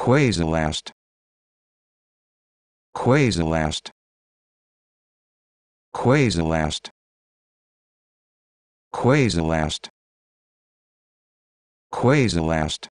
Quasilast Quasilast Quasilast Quasilast Quasilast